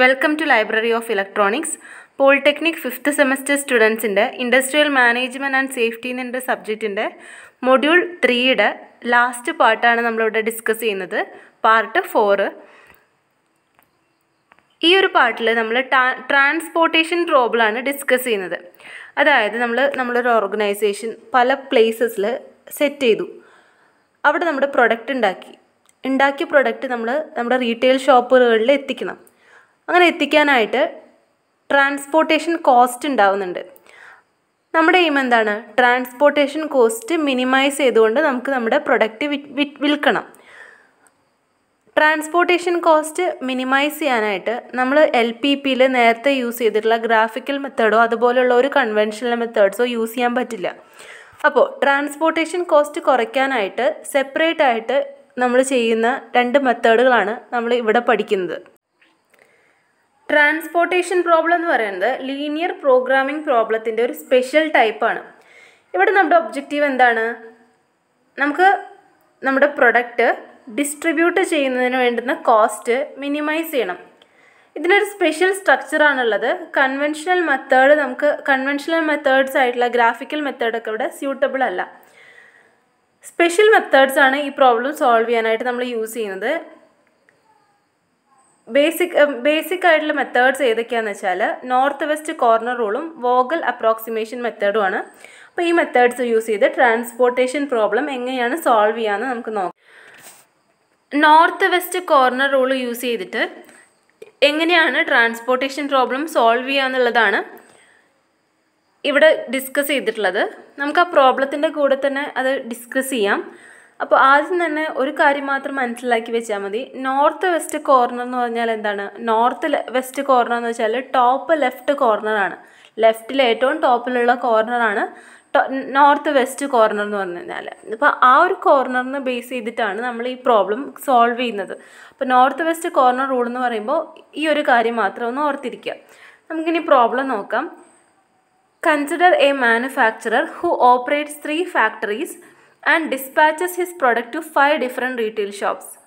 Welcome to library of electronics polytechnic fifth semester സ്റ്റുഡൻസിൻ്റെ industrial management and safety എന്ന സബ്ജക്റ്റിൻ്റെ module ത്രീയുടെ last പാർട്ടാണ് നമ്മളിവിടെ ഡിസ്കസ് ചെയ്യുന്നത് പാർട്ട് ഫോറ് ഈ ഒരു പാർട്ടിൽ നമ്മൾ ട്രാൻസ്പോർട്ടേഷൻ പ്രോബ്ലമാണ് ഡിസ്കസ് ചെയ്യുന്നത് അതായത് നമ്മൾ നമ്മളൊരു ഓർഗനൈസേഷൻ പല പ്ലേസസിൽ സെറ്റ് ചെയ്തു അവിടെ നമ്മുടെ പ്രൊഡക്റ്റ് ഉണ്ടാക്കി ഉണ്ടാക്കിയ പ്രൊഡക്റ്റ് നമ്മൾ നമ്മുടെ റീറ്റെയിൽ ഷോപ്പുകളിൽ എത്തിക്കണം അങ്ങനെ എത്തിക്കാനായിട്ട് ട്രാൻസ്പോർട്ടേഷൻ കോസ്റ്റ് ഉണ്ടാവുന്നുണ്ട് നമ്മുടെ എയിം എന്താണ് ട്രാൻസ്പോർട്ടേഷൻ കോസ്റ്റ് മിനിമൈസ് ചെയ്തുകൊണ്ട് നമുക്ക് നമ്മുടെ പ്രൊഡക്റ്റ് വിൽക്കണം ട്രാൻസ്പോർട്ടേഷൻ കോസ്റ്റ് മിനിമൈസ് ചെയ്യാനായിട്ട് നമ്മൾ എൽ പി പിയിൽ നേരത്തെ യൂസ് ചെയ്തിട്ടുള്ള ഗ്രാഫിക്കൽ മെത്തേഡോ അതുപോലെയുള്ള ഒരു കൺവെൻഷണൽ മെത്തേഡ്സോ യൂസ് ചെയ്യാൻ പറ്റില്ല അപ്പോൾ ട്രാൻസ്പോർട്ടേഷൻ കോസ്റ്റ് കുറയ്ക്കാനായിട്ട് സെപ്പറേറ്റ് ആയിട്ട് നമ്മൾ ചെയ്യുന്ന രണ്ട് മെത്തേഡുകളാണ് നമ്മൾ ഇവിടെ പഠിക്കുന്നത് ട്രാൻസ്പോർട്ടേഷൻ പ്രോബ്ലം എന്ന് പറയുന്നത് ലീനിയർ പ്രോഗ്രാമിംഗ് പ്രോബ്ലത്തിൻ്റെ ഒരു സ്പെഷ്യൽ ടൈപ്പാണ് ഇവിടെ നമ്മുടെ ഒബ്ജക്റ്റീവ് എന്താണ് നമുക്ക് നമ്മുടെ പ്രൊഡക്റ്റ് ഡിസ്ട്രിബ്യൂട്ട് ചെയ്യുന്നതിന് വേണ്ടുന്ന കോസ്റ്റ് മിനിമൈസ് ചെയ്യണം ഇതിനൊരു സ്പെഷ്യൽ സ്ട്രക്ചറാണുള്ളത് കൺവെൻഷണൽ മെത്തേഡ് നമുക്ക് കൺവെൻഷണൽ മെത്തേഡ്സ് ആയിട്ടുള്ള ഗ്രാഫിക്കൽ മെത്തേഡൊക്കെ ഇവിടെ സ്യൂട്ടബിൾ അല്ല സ്പെഷ്യൽ മെത്തേഡ്സ് ആണ് ഈ പ്രോബ്ലം സോൾവ് ചെയ്യാനായിട്ട് നമ്മൾ യൂസ് ചെയ്യുന്നത് ബേസിക് ബേസിക് ആയിട്ടുള്ള മെത്തേഡ്സ് ഏതൊക്കെയാണെന്ന് വെച്ചാൽ നോർത്ത് വെസ്റ്റ് കോർണർ റൂളും വോഗൽ അപ്രോക്സിമേഷൻ മെത്തേഡുമാണ് അപ്പോൾ ഈ മെത്തേഡ്സ് യൂസ് ചെയ്ത് ട്രാൻസ്പോർട്ടേഷൻ പ്രോബ്ലം എങ്ങനെയാണ് സോൾവ് ചെയ്യാമെന്ന് നമുക്ക് നോക്കാം north west corner rule use ചെയ്തിട്ട് എങ്ങനെയാണ് ട്രാൻസ്പോർട്ടേഷൻ പ്രോബ്ലം സോൾവ് ചെയ്യാന്നുള്ളതാണ് ഇവിടെ ഡിസ്കസ് ചെയ്തിട്ടുള്ളത് നമുക്ക് ആ പ്രോബ്ലത്തിൻ്റെ കൂടെ തന്നെ അത് ഡിസ്കസ് ചെയ്യാം അപ്പോൾ ആദ്യം തന്നെ ഒരു കാര്യം മാത്രം മനസ്സിലാക്കി വെച്ചാൽ മതി നോർത്ത് വെസ്റ്റ് കോർണർ എന്ന് പറഞ്ഞാൽ എന്താണ് നോർത്ത് വെസ്റ്റ് കോർണർ എന്ന് വെച്ചാൽ ടോപ്പ് ലെഫ്റ്റ് കോർണറാണ് ലെഫ്റ്റിൽ ഏറ്റവും ടോപ്പിലുള്ള കോർണറാണ് നോർത്ത് വെസ്റ്റ് കോർണർ എന്ന് പറഞ്ഞു കഴിഞ്ഞാൽ അപ്പോൾ ആ ഒരു കോർണറിന് ബേസ് ചെയ്തിട്ടാണ് നമ്മൾ ഈ പ്രോബ്ലം സോൾവ് ചെയ്യുന്നത് അപ്പോൾ നോർത്ത് വെസ്റ്റ് കോർണർ റൂൾ എന്ന് പറയുമ്പോൾ ഈ ഒരു കാര്യം മാത്രം ഒന്ന് ഓർത്തിരിക്കുക നമുക്കിനി പ്രോബ്ലം നോക്കാം consider a manufacturer who operates three factories and dispatches his product to five different retail shops.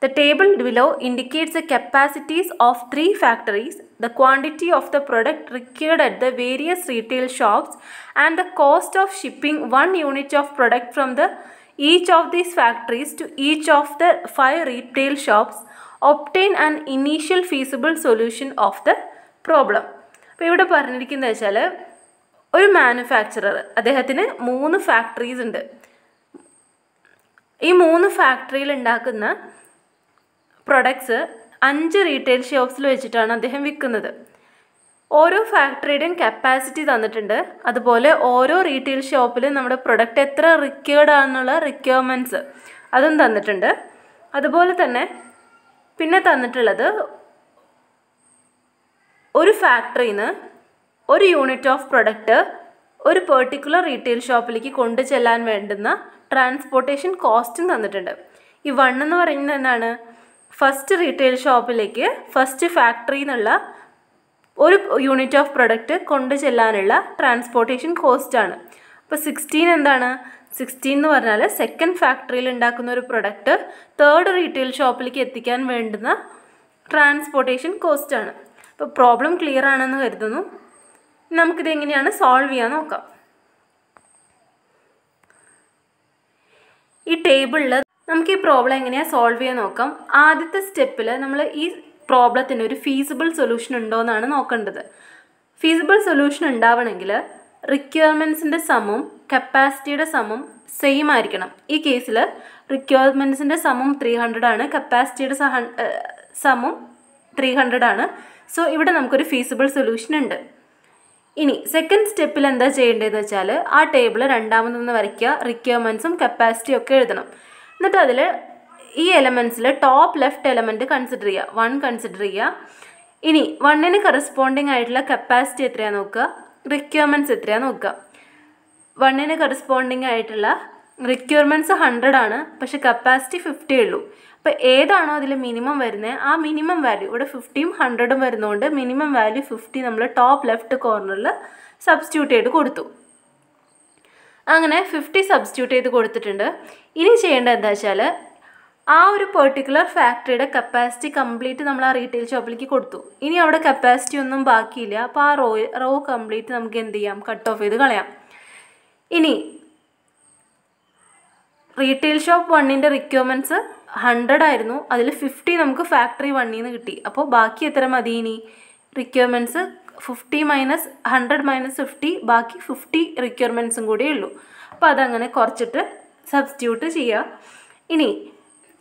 The table below indicates the capacities of three factories, the quantity of the product required at the various retail shops and the cost of shipping one unit of product from the each of these factories to each of the five retail shops obtain an initial feasible solution of the problem. അപ്പോൾ ഇവിടെ പറഞ്ഞിരിക്കുന്നത് വെച്ചാൽ ഒരു manufacturer അദ്ദേഹത്തിന് മൂന്ന് factories ഉണ്ട് ഈ മൂന്ന് ഫാക്ടറിയിൽ ഉണ്ടാക്കുന്ന പ്രൊഡക്ട്സ് അഞ്ച് റീറ്റെയിൽ ഷോപ്സിൽ വെച്ചിട്ടാണ് അദ്ദേഹം വിൽക്കുന്നത് ഓരോ ഫാക്ടറിയുടെയും കപ്പാസിറ്റി തന്നിട്ടുണ്ട് അതുപോലെ ഓരോ റീറ്റെയിൽ ഷോപ്പിലും നമ്മുടെ പ്രൊഡക്റ്റ് എത്ര റിക്വേർഡ് ആണെന്നുള്ള റിക്വയർമെൻറ്റ്സ് അതും തന്നിട്ടുണ്ട് അതുപോലെ തന്നെ പിന്നെ തന്നിട്ടുള്ളത് ഒരു ഫാക്ടറിയിൽ നിന്ന് ഒരു യൂണിറ്റ് ഓഫ് പ്രൊഡക്റ്റ് ഒരു പെർട്ടിക്കുലർ റീറ്റെയിൽ ഷോപ്പിലേക്ക് കൊണ്ടു ചെല്ലാൻ വേണ്ടുന്ന ട്രാൻസ്പോർട്ടേഷൻ കോസ്റ്റും തന്നിട്ടുണ്ട് ഈ വൺ എന്ന് പറയുന്നത് എന്താണ് ഫസ്റ്റ് റീറ്റെയിൽ ഷോപ്പിലേക്ക് ഫസ്റ്റ് ഫാക്ടറി നിന്നുള്ള ഒരു യൂണിറ്റ് ഓഫ് പ്രൊഡക്റ്റ് കൊണ്ടു ചെല്ലാനുള്ള ട്രാൻസ്പോർട്ടേഷൻ കോസ്റ്റാണ് അപ്പോൾ സിക്സ്റ്റീൻ എന്താണ് സിക്സ്റ്റീൻ എന്ന് പറഞ്ഞാൽ സെക്കൻഡ് ഫാക്ടറിയിൽ ഉണ്ടാക്കുന്ന ഒരു പ്രൊഡക്റ്റ് തേർഡ് റീറ്റെയിൽ ഷോപ്പിലേക്ക് എത്തിക്കാൻ വേണ്ടുന്ന ട്രാൻസ്പോർട്ടേഷൻ കോസ്റ്റാണ് അപ്പോൾ പ്രോബ്ലം ക്ലിയർ ആണെന്ന് കരുതുന്നു നമുക്കിത് എങ്ങനെയാണ് സോൾവ് ചെയ്യാൻ നോക്കാം ഈ ടേബിളിൽ നമുക്ക് ഈ പ്രോബ്ലം എങ്ങനെയാണ് സോൾവ് ചെയ്യാൻ നോക്കാം ആദ്യത്തെ സ്റ്റെപ്പിൽ നമ്മൾ ഈ പ്രോബ്ലത്തിന് ഒരു ഫീസിബിൾ സൊല്യൂഷൻ ഉണ്ടോ എന്നാണ് നോക്കേണ്ടത് ഫീസിബിൾ സൊല്യൂഷൻ ഉണ്ടാവണമെങ്കിൽ റിക്വയർമെൻസിൻ്റെ സമം കപ്പാസിറ്റിയുടെ സമം സെയിം ആയിരിക്കണം ഈ കേസിൽ റിക്വയർമെൻസിൻ്റെ സമം ത്രീ ഹൺഡ്രഡ് ആണ് കപ്പാസിറ്റിയുടെ സമം ത്രീ ഹൺഡ്രഡ് ആണ് സോ ഇവിടെ നമുക്കൊരു ഫീസിബിൾ സൊല്യൂഷൻ ഉണ്ട് ഇനി സെക്കൻഡ് സ്റ്റെപ്പിൽ എന്താ ചെയ്യേണ്ടതെന്ന് വെച്ചാൽ ആ ടേബിൾ രണ്ടാമതൊന്ന് വരയ്ക്കുക റിക്വയർമെൻറ്റ്സും കപ്പാസിറ്റിയും ഒക്കെ എഴുതണം എന്നിട്ട് അതിൽ ഈ എലമെൻസിൽ ടോപ്പ് ലെഫ്റ്റ് എലമെൻറ്റ് കൺസിഡർ ചെയ്യുക വൺ കൺസിഡർ ചെയ്യുക ഇനി വണ്ണിന് കറസ്പോണ്ടിങ് ആയിട്ടുള്ള കപ്പാസിറ്റി എത്രയാണ് നോക്കുക റിക്വയർമെൻറ്റ്സ് എത്രയാണ് നോക്കുക വണ്ണിന് കറസ്പോണ്ടിങ് ആയിട്ടുള്ള റിക്വയർമെൻറ്റ്സ് ഹൺഡ്രഡ് ആണ് പക്ഷെ കപ്പാസിറ്റി ഫിഫ്റ്റി ഉള്ളൂ അപ്പോൾ ഏതാണോ അതിൽ മിനിമം വരുന്നത് ആ മിനിമം വാല്യൂ ഇവിടെ ഫിഫ്റ്റിയും ഹൺഡ്രഡും വരുന്നതുകൊണ്ട് മിനിമം വാല്യൂ ഫിഫ്റ്റി നമ്മൾ ടോപ്പ് ലെഫ്റ്റ് കോർണറിൽ സബ്സ്റ്റിറ്റ്യൂട്ട് ചെയ്ത് കൊടുത്തു അങ്ങനെ ഫിഫ്റ്റി സബ്സ്റ്റിറ്റ്യൂട്ട് ചെയ്ത് കൊടുത്തിട്ടുണ്ട് ഇനി ചെയ്യേണ്ടത് എന്താ വെച്ചാൽ ആ ഒരു പെർട്ടിക്കുലർ ഫാക്ടറിയുടെ കപ്പാസിറ്റി കംപ്ലീറ്റ് നമ്മൾ ആ റീറ്റെയിൽ ഷോപ്പിലേക്ക് കൊടുത്തു ഇനി അവിടെ കപ്പാസിറ്റി ഒന്നും ബാക്കിയില്ല അപ്പോൾ ആ റോ റോ കംപ്ലീറ്റ് നമുക്ക് എന്ത് ചെയ്യാം കട്ട് ഓഫ് ചെയ്ത് കളയാം ഇനി റീറ്റെയിൽ ഷോപ്പ് വണ്ണിൻ്റെ റിക്വയർമെൻറ്റ്സ് ഹൺഡ്രഡ് ആയിരുന്നു അതിൽ ഫിഫ്റ്റി നമുക്ക് ഫാക്ടറി വണ്ണിൽ നിന്ന് കിട്ടി അപ്പോൾ ബാക്കി എത്ര മതി ഇനി requirements fifty minus hundred minus fifty ബാക്കി ഫിഫ്റ്റി റിക്വയർമെൻറ്റ്സും കൂടി ഉള്ളൂ അപ്പോൾ അതങ്ങനെ കുറച്ചിട്ട് സബ്സ്റ്റിറ്റ്യൂട്ട് ചെയ്യുക ഇനി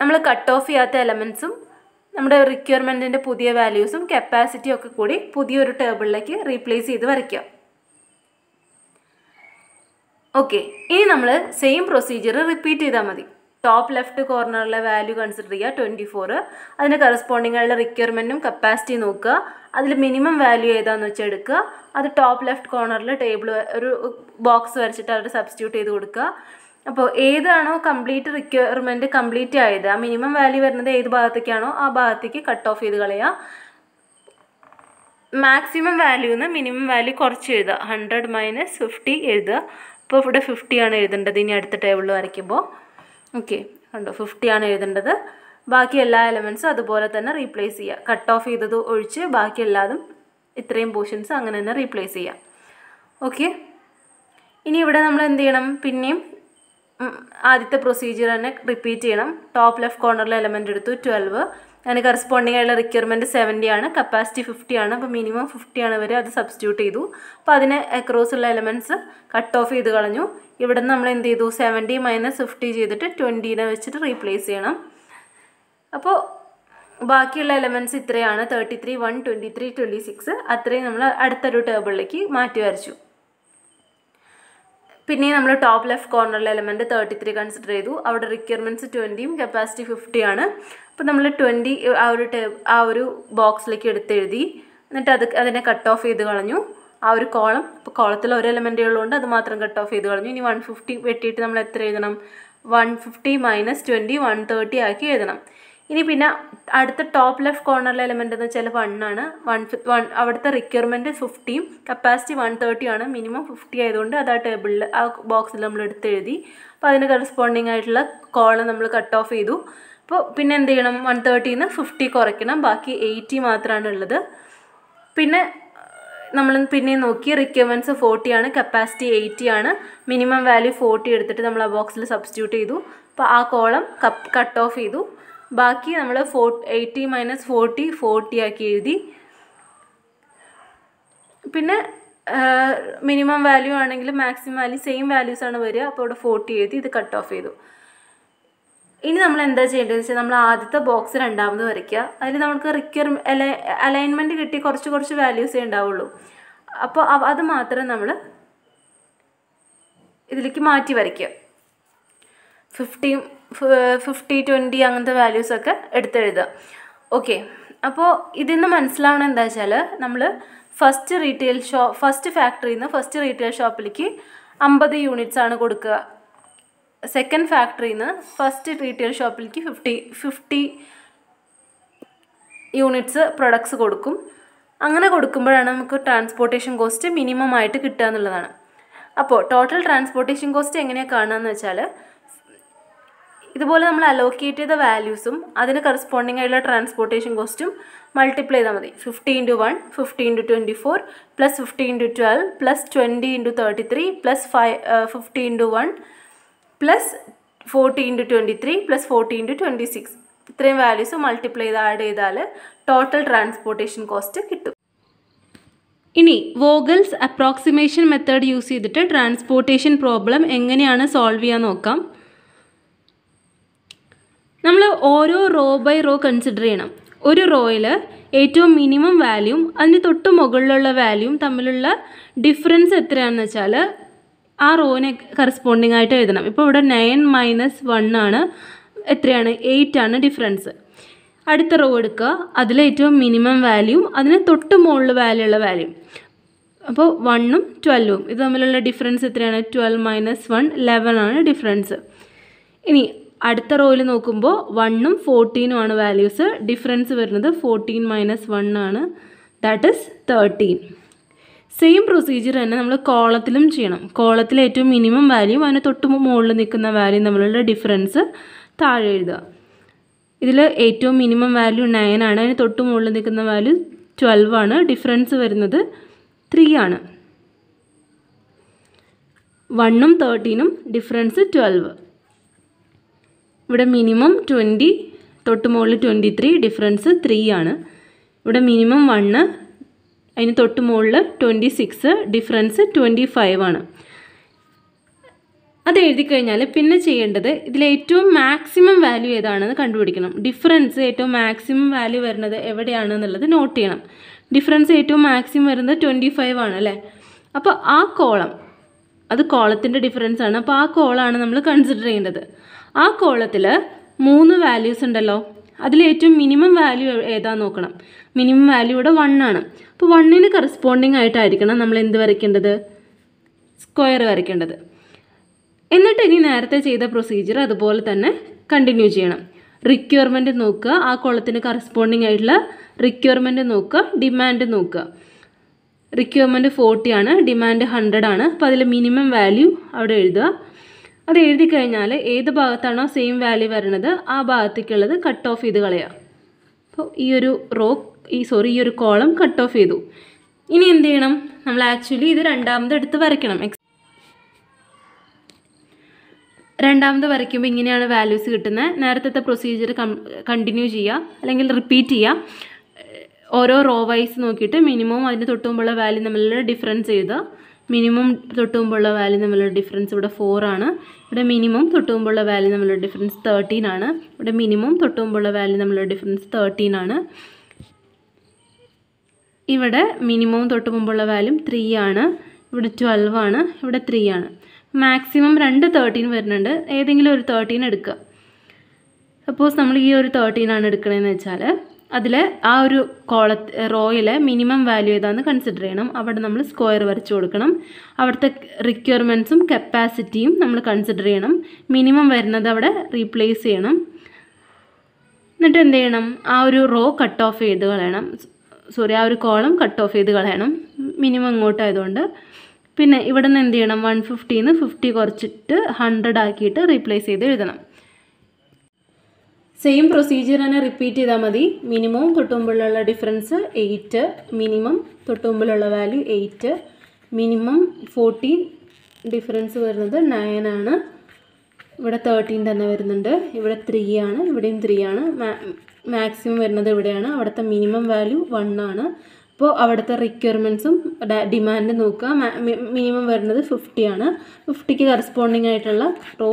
നമ്മൾ കട്ട് ഓഫ് ചെയ്യാത്ത എലമെൻസും നമ്മുടെ റിക്വയർമെൻറ്റിൻ്റെ പുതിയ വാല്യൂസും കപ്പാസിറ്റിയും ഒക്കെ കൂടി പുതിയൊരു ടേബിളിലേക്ക് റീപ്ലേസ് ചെയ്ത് വരയ്ക്കുക ഓക്കെ ഇനി നമ്മൾ സെയിം പ്രൊസീജിയർ റിപ്പീറ്റ് ചെയ്താൽ മതി ടോപ്പ് ലെഫ്റ്റ് കോർണറിലെ വാല്യൂ കൺസിഡർ ചെയ്യുക ട്വൻറ്റി ഫോർ അതിൻ്റെ കറസ്പോണ്ടിങ് ആയുള്ള റിക്വയർമെൻറ്റും കപ്പാസിറ്റി നോക്കുക അതിൽ മിനിമം വാല്യൂ ഏതാണെന്ന് വെച്ചാൽ എടുക്കുക അത് ടോപ്പ് ലെഫ്റ്റ് കോർണറിൽ ടേബിൾ ഒരു ബോക്സ് വരച്ചിട്ട് അവിടെ സബ്സ്റ്റിറ്റ്യൂട്ട് ചെയ്ത് കൊടുക്കുക അപ്പോൾ ഏതാണോ കംപ്ലീറ്റ് റിക്വയർമെൻറ്റ് കംപ്ലീറ്റ് ആയത് ആ മിനിമം വാല്യൂ വരുന്നത് ഏത് ഭാഗത്തേക്കാണോ ആ ഭാഗത്തേക്ക് കട്ട് ഓഫ് ചെയ്ത് കളയുക മാക്സിമം വാല്യൂന്ന് മിനിമം വാല്യൂ കുറച്ച് എഴുതുക ഹൺഡ്രഡ് മൈനസ് ഫിഫ്റ്റി എഴുതുക അപ്പോൾ ഇവിടെ ഫിഫ്റ്റിയാണ് എഴുതേണ്ടത് ഇനി അടുത്ത ടേബിളിൽ വരയ്ക്കുമ്പോൾ ഓക്കെ കണ്ടോ ഫിഫ്റ്റിയാണ് എഴുതേണ്ടത് ബാക്കി എല്ലാ എലമെൻസും അതുപോലെ തന്നെ റീപ്ലേസ് ചെയ്യുക കട്ട് ഓഫ് ചെയ്തത് ഒഴിച്ച് ബാക്കി എല്ലാതും ഇത്രയും പോർഷൻസ് അങ്ങനെ തന്നെ റീപ്ലേസ് ചെയ്യുക ഓക്കെ ഇനി ഇവിടെ നമ്മൾ എന്ത് ചെയ്യണം പിന്നെയും ആദ്യത്തെ പ്രൊസീജിയർ തന്നെ റിപ്പീറ്റ് ചെയ്യണം ടോപ്പ് ലെഫ്റ്റ് കോർണറിലെ എലമെൻ്റ് എടുത്തു ട്വൽവ് അതിന് കറസ്പോണ്ടിങ് ആയുള്ള റിക്വയർമെൻറ്റ് സെവൻറ്റി ആണ് കപ്പാസിറ്റി ഫിഫ്റ്റി ആണ് അപ്പോൾ മിനിമം ഫിഫ്റ്റി ആണ് വരെ അത് സബ്സ്റ്റിറ്റ്യൂട്ട് ചെയ്തു അപ്പോൾ അതിനെ അക്രോസ് ഉള്ള എലമെൻറ്റ്സ് കട്ട് ഓഫ് ചെയ്ത് കളഞ്ഞു ഇവിടെ നമ്മൾ എന്ത് ചെയ്തു സെവൻറ്റി മൈനസ് ഫിഫ്റ്റി ചെയ്തിട്ട് ട്വൻറ്റീനെ വെച്ചിട്ട് റീപ്ലേസ് ചെയ്യണം അപ്പോൾ ബാക്കിയുള്ള എലമെൻറ്റ്സ് ഇത്രയാണ് thirty three one twenty three twenty six അത്രയും നമ്മൾ അടുത്തൊരു ടേബിളിലേക്ക് മാറ്റി വരച്ചു പിന്നെ നമ്മൾ ടോപ്പ് ലെഫ്റ്റ് കോർണറിലെ എലമെൻറ്റ് തേർട്ടി ത്രീ കൺസിഡർ ചെയ്തു അവിടെ റിക്വയർമെൻറ്റ്സ് ട്വൻറ്റിയും കപ്പാസിറ്റി ഫിഫ്റ്റിയാണ് അപ്പോൾ നമ്മൾ ട്വൻറ്റി ആ ഒരു ടേ ആ ഒരു ബോക്സിലേക്ക് എടുത്തെഴുതി എന്നിട്ട് അത് അതിനെ കട്ട് ഓഫ് ചെയ്ത് കളഞ്ഞു ആ ഒരു കോളം ഇപ്പോൾ കോളത്തിൽ ഒരു എലമെൻറ്റേ ഉള്ളതുകൊണ്ട് അത് മാത്രം കട്ട് ഓഫ് ചെയ്ത് കളഞ്ഞു ഇനി വൺ ഫിഫ്റ്റി വെട്ടിയിട്ട് നമ്മൾ എത്ര എഴുതണം one fifty minus twenty one thirty ആക്കി എഴുതണം ഇനി പിന്നെ അടുത്ത ടോപ്പ് ലെഫ്റ്റ് കോർണറിലെ എലമെൻ്റ് എന്ന് വെച്ചാൽ വണ്ണാണ് ആണ് വൺ വൺ അവിടുത്തെ റിക്വയർമെൻറ്റ് ഫിഫ്റ്റിയും കപ്പാസിറ്റി വൺ തേർട്ടിയാണ് ആണ് മിനിമം ഫിഫ്റ്റി ആയതുകൊണ്ട് അത് ആ ടേബിളിൽ ആ ബോക്സിൽ നമ്മൾ എടുത്ത് എഴുതി അപ്പോൾ അതിന് കറസ്പോണ്ടിങ് ആയിട്ടുള്ള കോളം നമ്മൾ കട്ട് ഓഫ് ചെയ്തു അപ്പോൾ പിന്നെ എന്ത് ചെയ്യണം വൺ തേർട്ടിയിൽ നിന്ന് ഫിഫ്റ്റി കുറയ്ക്കണം ബാക്കി എയ്റ്റി മാത്രമാണ് ഉള്ളത് പിന്നെ നമ്മൾ പിന്നെ നോക്കി റിക്വയർമെൻറ്റ്സ് ഫോർട്ടിയാണ് ആണ് കപ്പാസിറ്റി എയ്റ്റി ആണ് മിനിമം വാല്യൂ ഫോർട്ടി എടുത്തിട്ട് നമ്മൾ ആ ബോക്സിൽ സബ്സ്റ്റിറ്റ്യൂട്ട് ചെയ്തു അപ്പോൾ ആ കോളം കപ്പ് കട്ട് ഓഫ് ചെയ്തു ബാക്കി നമ്മൾ ഫോ എയ്റ്റി മൈനസ് ഫോർട്ടി ഫോർട്ടി ആക്കി എഴുതി പിന്നെ മിനിമം വാല്യൂ ആണെങ്കിൽ മാക്സിമം വാല്യൂ സെയിം വാല്യൂസ് ആണ് വരിക അപ്പോൾ അവിടെ ഫോർട്ടി എഴുതി ഇത് കട്ട് ഓഫ് ചെയ്തു ഇനി നമ്മൾ എന്താ ചെയ്യേണ്ടതെന്ന് വെച്ചാൽ നമ്മൾ ആദ്യത്തെ ബോക്സ് രണ്ടാമത് വരയ്ക്കുക അതിൽ നമുക്ക് റിക്വയർ അലൈൻമെൻറ്റ് കിട്ടി കുറച്ച് കുറച്ച് വാല്യൂസേ ഉണ്ടാവുള്ളൂ അപ്പോൾ അത് മാത്രം നമ്മൾ ഇതിലേക്ക് മാറ്റി വരയ്ക്കുക ഫിഫ്റ്റീൻ ഫിഫ്റ്റി ട്വൻറ്റി അങ്ങനത്തെ വാല്യൂസൊക്കെ എടുത്തെഴുതുക ഓക്കെ അപ്പോൾ ഇതിൽ നിന്ന് മനസ്സിലാവണം എന്താ വെച്ചാൽ നമ്മൾ ഫസ്റ്റ് റീറ്റെയിൽ ഷോ ഫസ്റ്റ് ഫാക്ടറിയിൽ നിന്ന് ഫസ്റ്റ് റീറ്റെയിൽ ഷോപ്പിലേക്ക് അമ്പത് യൂണിറ്റ്സ് ആണ് കൊടുക്കുക സെക്കൻഡ് ഫാക്ടറിയിൽ നിന്ന് ഫസ്റ്റ് റീറ്റെയിൽ ഷോപ്പിലേക്ക് ഫിഫ്റ്റി ഫിഫ്റ്റി യൂണിറ്റ്സ് പ്രൊഡക്ട്സ് കൊടുക്കും അങ്ങനെ കൊടുക്കുമ്പോഴാണ് നമുക്ക് ട്രാൻസ്പോർട്ടേഷൻ കോസ്റ്റ് മിനിമം ആയിട്ട് കിട്ടുക എന്നുള്ളതാണ് അപ്പോൾ ടോട്ടൽ ട്രാൻസ്പോർട്ടേഷൻ കോസ്റ്റ് എങ്ങനെയാണ് കാണുക എന്ന് വെച്ചാൽ ഇതുപോലെ നമ്മൾ അലോക്കേറ്റ് ചെയ്ത വാല്യൂസും അതിന് കറസ്പോണ്ടിങ് ആയിട്ടുള്ള ട്രാൻസ്പോർട്ടേഷൻ കോസ്റ്റും മൾട്ടിപ്ലൈ ചെയ്താൽ മതി fifty into one fifty into twenty four plus fifty into twelve plus twenty into thirty three plus five fifty into one plus forty into twenty three plus forty into twenty six ഇത്രയും values multiply ചെയ്ത് add ചെയ്താൽ total transportation cost കിട്ടും ഇനി Vogel's approximation method use ചെയ്തിട്ട് transportation problem എങ്ങനെയാണ് solve ചെയ്യാൻ നോക്കാം നമ്മൾ ഓരോ റോ ബൈ റോ കൺസിഡർ ചെയ്യണം ഒരു റോയിൽ ഏറ്റവും മിനിമം വാല്യൂവും അതിന് തൊട്ട് മുകളിലുള്ള വാല്യൂവും തമ്മിലുള്ള ഡിഫറൻസ് എത്രയാണെന്ന് വെച്ചാൽ ആ റോവിനെ കറസ്പോണ്ടിങ് ആയിട്ട് എഴുതണം ഇപ്പോൾ ഇവിടെ നയൻ മൈനസ് വൺ ആണ് എത്രയാണ് എയ്റ്റ് ആണ് ഡിഫറൻസ് അടുത്ത റോ എടുക്കുക അതിലേറ്റവും മിനിമം വാല്യൂവും അതിന് തൊട്ട് മുകളിൽ വാല്യൂ ഉള്ള വാല്യൂ അപ്പോൾ വണ്ണും ട്വൽവും ഇത് തമ്മിലുള്ള ഡിഫറൻസ് എത്രയാണ് ട്വൽവ് മൈനസ് വൺ ലെവൻ ആണ് ഡിഫറൻസ് ഇനി അടുത്ത റോയിൽ നോക്കുമ്പോൾ വണ്ണും ഫോർട്ടീനും ആണ് വാല്യൂസ് ഡിഫറൻസ് വരുന്നത് ഫോർട്ടീൻ മൈനസ് വൺ ആണ് that is thirteen same procedure തന്നെ നമ്മൾ കോളത്തിലും ചെയ്യണം കോളത്തിലെ ഏറ്റവും മിനിമം വാല്യൂ അതിന് തൊട്ട് മുകളിൽ നിൽക്കുന്ന വാല്യൂ തമ്മിലുള്ള ഡിഫറൻസ് താഴെ എഴുതുക ഇതിൽ ഏറ്റവും മിനിമം വാല്യൂ നയൻ ആണ് അതിന് തൊട്ട് മുകളിൽ നിൽക്കുന്ന വാല്യൂ ട്വൽവ് ആണ് ഡിഫറൻസ് വരുന്നത് ത്രീ ആണ് വണ്ണും തേർട്ടീനും ഡിഫറൻസ് ട്വൽവ് ഇവിടെ മിനിമം ട്വൻറ്റി തൊട്ട് മുകളിൽ ട്വൻറ്റി ത്രീ ഡിഫറൻസ് ത്രീ ആണ് ഇവിടെ മിനിമം വണ്ണ് അതിന് തൊട്ട് മുകളിൽ twenty six difference twenty five ആണ് അത് എഴുതി കഴിഞ്ഞാൽ പിന്നെ ചെയ്യേണ്ടത് ഇതിലെ ഏറ്റവും മാക്സിമം വാല്യൂ ഏതാണെന്ന് കണ്ടുപിടിക്കണം ഡിഫറൻസ് ഏറ്റവും മാക്സിമം വാല്യൂ വരുന്നത് എവിടെയാണ് എന്നുള്ളത് നോട്ട് ചെയ്യണം ഡിഫറൻസ് ഏറ്റവും മാക്സിമം വരുന്നത് ട്വൻറ്റി ഫൈവ് ആണ് അല്ലേ അപ്പോൾ ആ കോളം അത് കോളത്തിൻ്റെ ഡിഫറൻസ് ആണ് അപ്പോൾ ആ കോളാണ് നമ്മൾ കൺസിഡർ ചെയ്യേണ്ടത് ആ കോളത്തിൽ മൂന്ന് വാല്യൂസ് ഉണ്ടല്ലോ അതിലേറ്റവും മിനിമം വാല്യൂ ഏതാ നോക്കണം മിനിമം വാല്യൂ ഇവിടെ വൺ ആണ് അപ്പോൾ വണ്ണിന് കറസ്പോണ്ടിങ് ആയിട്ടായിരിക്കണം നമ്മൾ എന്ത് വരയ്ക്കേണ്ടത് സ്ക്വയർ വരയ്ക്കേണ്ടത് എന്നിട്ട് ഇനി നേരത്തെ ചെയ്ത പ്രൊസീജിയർ അതുപോലെ തന്നെ കണ്ടിന്യൂ ചെയ്യണം റിക്വയർമെൻറ്റ് നോക്കുക ആ കോളത്തിന് കറസ്പോണ്ടിങ് ആയിട്ടുള്ള റിക്വയർമെൻറ്റ് നോക്കുക ഡിമാൻഡ് നോക്കുക റിക്വയർമെൻറ്റ് ഫോർട്ടി ആണ് ഡിമാൻഡ് ഹൺഡ്രഡ് ആണ് അപ്പോൾ അതിൽ മിനിമം വാല്യൂ അവിടെ എഴുതുക അത് എഴുതി കഴിഞ്ഞാൽ ഏത് ഭാഗത്താണോ സെയിം വാല്യൂ വരുന്നത് ആ ഭാഗത്തേക്കുള്ളത് കട്ട് ഓഫ് ചെയ്ത് കളയാം അപ്പോൾ ഈ ഒരു റോ ഈ സോറി ഈ ഒരു കോളം കട്ട് ഓഫ് ചെയ്തു ഇനി എന്ത് ചെയ്യണം നമ്മൾ ആക്ച്വലി ഇത് രണ്ടാമത് എടുത്ത് വരയ്ക്കണം രണ്ടാമത് വരയ്ക്കുമ്പോൾ ഇങ്ങനെയാണ് വാല്യൂസ് കിട്ടുന്നത് നേരത്തെ പ്രൊസീജിയർ കണ്ടിന്യൂ ചെയ്യുക അല്ലെങ്കിൽ റിപ്പീറ്റ് ചെയ്യുക ഓരോ റോ വൈസ് നോക്കിയിട്ട് മിനിമം അതിന് തൊട്ടുമ്പോൾ വാല്യൂ തമ്മിലുള്ള ഡിഫറൻസ് ചെയ്ത് മിനിമം തൊട്ട് മുമ്പുള്ള വാല്യൂ തമ്മിലുള്ള ഡിഫറൻസ് ഇവിടെ ഫോർ ആണ് ഇവിടെ മിനിമം തൊട്ട് മുമ്പുള്ള വാല്യൂ തമ്മിലുള്ള ഡിഫറൻസ് തേർട്ടീൻ ആണ് ഇവിടെ മിനിമം തൊട്ട് മുമ്പുള്ള വാല്യൂ തമ്മിലുള്ള ഡിഫറൻസ് തേർട്ടീൻ ആണ് ഇവിടെ മിനിമം തൊട്ട് മുമ്പുള്ള വാല്യൂ ത്രീ ആണ് ഇവിടെ ട്വൽവ് ആണ് ഇവിടെ ത്രീ ആണ് മാക്സിമം രണ്ട് തേർട്ടീൻ വരുന്നുണ്ട് ഏതെങ്കിലും ഒരു തേർട്ടീൻ എടുക്കുക സപ്പോസ് നമ്മൾ ഈ ഒരു തേർട്ടീൻ ആണ് എടുക്കണതെന്ന് വെച്ചാൽ അതിൽ ആ ഒരു കോള റോയിലെ മിനിമം വാല്യൂ ഏതാണെന്ന് കൺസിഡർ ചെയ്യണം അവിടെ നമ്മൾ സ്ക്വയർ വരച്ചു കൊടുക്കണം അവിടുത്തെ റിക്വയർമെൻറ്റ്സും കപ്പാസിറ്റിയും നമ്മൾ കൺസിഡർ ചെയ്യണം മിനിമം വരുന്നത് അവിടെ റീപ്ലേസ് ചെയ്യണം എന്നിട്ട് എന്ത് ചെയ്യണം ആ ഒരു റോ കട്ട് ഓഫ് ചെയ്ത് കളയണം സോറി ആ ഒരു കോളം കട്ട് ഓഫ് ചെയ്ത് കളയണം മിനിമം ഇങ്ങോട്ടായതുകൊണ്ട് പിന്നെ ഇവിടെ നിന്ന് എന്ത് ചെയ്യണം വൺ ഫിഫ്റ്റിന്ന് ഫിഫ്റ്റി കുറച്ചിട്ട് ഹൺഡ്രഡ് ആക്കിയിട്ട് റീപ്ലേസ് ചെയ്ത് എഴുതണം സെയിം പ്രൊസീജിയർ തന്നെ റിപ്പീറ്റ് ചെയ്താൽ മതി മിനിമം തൊട്ടുമ്പോഴുള്ള ഡിഫറൻസ് എയ്റ്റ് മിനിമം തൊട്ടുമ്പോഴുള്ള value eight minimum fourteen difference വരുന്നത് നയൻ ആണ് ഇവിടെ തേർട്ടീൻ തന്നെ വരുന്നുണ്ട് ഇവിടെ ത്രീ ആണ് ഇവിടെയും ത്രീ ആണ് മാക്സിമം വരുന്നത് ഇവിടെയാണ് അവിടുത്തെ മിനിമം വാല്യൂ വൺ ആണ് അപ്പോൾ അവിടുത്തെ റിക്വയർമെൻറ്റ്സും ഡിമാൻഡ് നോക്കുക മിനിമം വരുന്നത് ഫിഫ്റ്റി ആണ് ഫിഫ്റ്റിക്ക് കറസ്പോണ്ടിങ് ആയിട്ടുള്ള റോ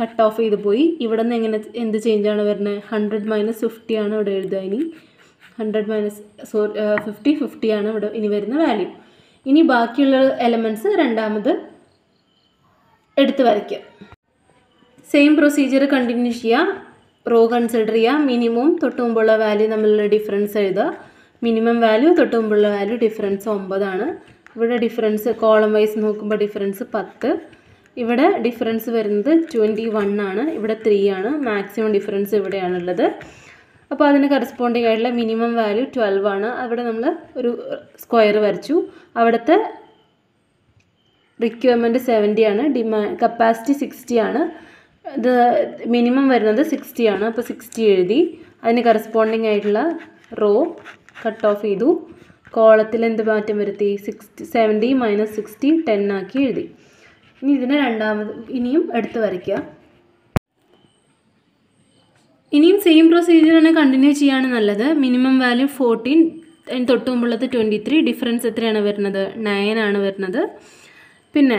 കട്ട് ഓഫ് ചെയ്ത് പോയി ഇവിടെ നിന്ന് എങ്ങനെ എന്ത് ചേഞ്ചാണ് വരുന്നത് ഹൺഡ്രഡ് മൈനസ് ഫിഫ്റ്റി ആണ് ഇവിടെ എഴുതുക ഇനി hundred minus sorry fifty fifty ആണ് ഇവിടെ ഇനി വരുന്ന വാല്യൂ ഇനി ബാക്കിയുള്ള എലമെൻറ്റ്സ് രണ്ടാമത് എടുത്ത് വരയ്ക്കുക സെയിം പ്രൊസീജിയർ കണ്ടിന്യൂ ചെയ്യുക റോ കൺസിഡർ ചെയ്യുക മിനിമം തൊട്ട് മുമ്പുള്ള വാല്യൂ തമ്മിലുള്ള ഡിഫറൻസ് എഴുതുക മിനിമം വാല്യൂ തൊട്ട് മുമ്പുള്ള വാല്യൂ ഡിഫറൻസ് ഒമ്പതാണ് ഇവിടെ ഡിഫറൻസ് കോളം വൈസ് നോക്കുമ്പോൾ ഡിഫറൻസ് പത്ത് ഇവിടെ ഡിഫറൻസ് വരുന്നത് ട്വൻറ്റി വൺ ആണ് ഇവിടെ ത്രീ ആണ് മാക്സിമം ഡിഫറൻസ് ഇവിടെയാണുള്ളത് അപ്പോൾ അതിന് കറസ്പോണ്ടിങ് ആയിട്ടുള്ള മിനിമം വാല്യൂ ട്വൽവ് ആണ് അവിടെ നമ്മൾ ഒരു സ്ക്വയർ വരച്ചു അവിടുത്തെ റിക്വയർമെൻറ്റ് സെവൻറ്റി ആണ് ഡിമാ കപ്പാസിറ്റി സിക്സ്റ്റി ആണ് ഇത് മിനിമം വരുന്നത് സിക്സ്റ്റി ആണ് അപ്പോൾ സിക്സ്റ്റി എഴുതി അതിന് കറസ്പോണ്ടിങ് ആയിട്ടുള്ള റോ കട്ട് ഓഫ് ചെയ്തു കോളത്തിൽ എന്ത് മാറ്റം വരുത്തി sixty seventy minus sixty ten ആക്കി എഴുതി ഇനി ഇതിനെ രണ്ടാമത് ഇനിയും എടുത്ത് വരയ്ക്കുക ഇനിയും സെയിം പ്രൊസീജിയർ തന്നെ കണ്ടിന്യൂ ചെയ്യാണ് നല്ലത് മിനിമം വാല്യൂ ഫോർട്ടീൻ അതിന് തൊട്ട് മുമ്പുള്ളത് ട്വൻറ്റി ത്രീ ഡിഫറൻസ് എത്രയാണ് വരുന്നത് നയൻ ആണ് വരുന്നത് പിന്നെ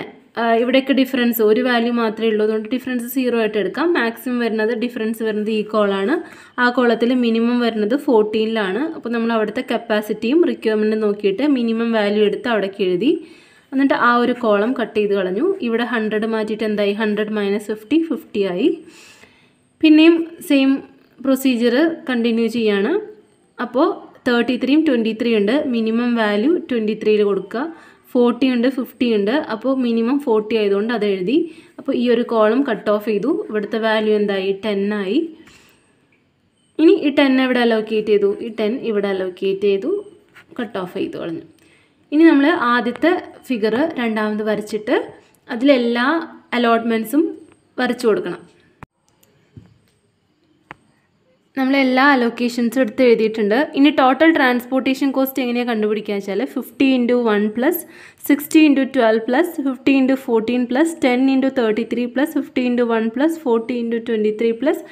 ഇവിടെയൊക്കെ ഡിഫറൻസ് ഒരു വാല്യൂ മാത്രമേ ഉള്ളൂ അതുകൊണ്ട് ഡിഫറൻസ് സീറോ ആയിട്ട് എടുക്കാം മാക്സിമം വരുന്നത് ഡിഫറൻസ് വരുന്നത് ഈ കോളാണ് ആ കോളത്തിൽ മിനിമം വരുന്നത് ഫോർട്ടീനിലാണ് അപ്പോൾ നമ്മൾ അവിടുത്തെ കപ്പാസിറ്റിയും റിക്വയർമെൻറ്റും നോക്കിയിട്ട് മിനിമം വാല്യൂ എടുത്ത് അവിടേക്ക് എഴുതി എന്നിട്ട് ആ ഒരു കോളം കട്ട് ചെയ്ത് കളഞ്ഞു ഇവിടെ ഹൺഡ്രഡ് മാറ്റിയിട്ട് എന്തായി ഹൺഡ്രഡ് മൈനസ് ഫിഫ്റ്റി ഫിഫ്റ്റി ആയി പിന്നെയും സെയിം പ്രൊസീജിയർ കണ്ടിന്യൂ ചെയ്യാണ് അപ്പോൾ തേർട്ടി ത്രീയും ട്വൻറ്റി ത്രീ ഉണ്ട് മിനിമം വാല്യൂ ട്വൻറ്റി ത്രീയിൽ കൊടുക്കുക ഫോർട്ടി ഉണ്ട് ഫിഫ്റ്റി ഉണ്ട് അപ്പോൾ മിനിമം ഫോർട്ടി ആയതുകൊണ്ട് അത് എഴുതി അപ്പോൾ ഈ ഒരു കോളം കട്ട് ഓഫ് ചെയ്തു ഇവിടുത്തെ വാല്യൂ എന്തായി ടെൻ ആയി ഇനി ഈ ടെൻ എവിടെ അലോക്കേറ്റ് ചെയ്തു ഈ ടെൻ ഇവിടെ അലോക്കേറ്റ് ചെയ്തു കട്ട് ഓഫ് ചെയ്തു കളഞ്ഞു ഇനി നമ്മൾ ആദ്യത്തെ ഫിഗർ രണ്ടാമത് വരച്ചിട്ട് അതിലെല്ലാ അലോട്ട്മെൻറ്റ്സും വരച്ചു കൊടുക്കണം നമ്മൾ എല്ലാ അലൊക്കേഷൻസും എടുത്ത് എഴുതിയിട്ടുണ്ട് ഇനി ടോട്ടൽ ട്രാൻസ്പോർട്ടേഷൻ കോസ്റ്റ് എങ്ങനെയാണ് കണ്ടുപിടിക്കുക വെച്ചാൽ fifty into one plus sixty into twelve plus fifty into fourteen plus ten into thirty three plus fifty into one plus forty into twenty three plus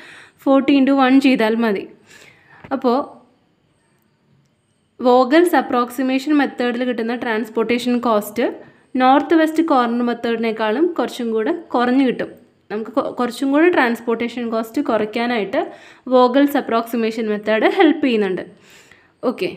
forty into one ചെയ്താൽ മതി അപ്പോൾ Vogel's approximation മെത്തേഡിൽ കിട്ടുന്ന transportation cost north west corner മെത്തേഡിനേക്കാളും കുറച്ചും കൂടെ കുറഞ്ഞു കിട്ടും നമുക്ക് കുറച്ചും കൂടെ ട്രാൻസ്പോർട്ടേഷൻ കോസ്റ്റ് കുറയ്ക്കാനായിട്ട് വോഗൽസ് അപ്രോക്സിമേഷൻ മെത്തേഡ് ഹെൽപ്പ് ചെയ്യുന്നുണ്ട് ഓക്കെ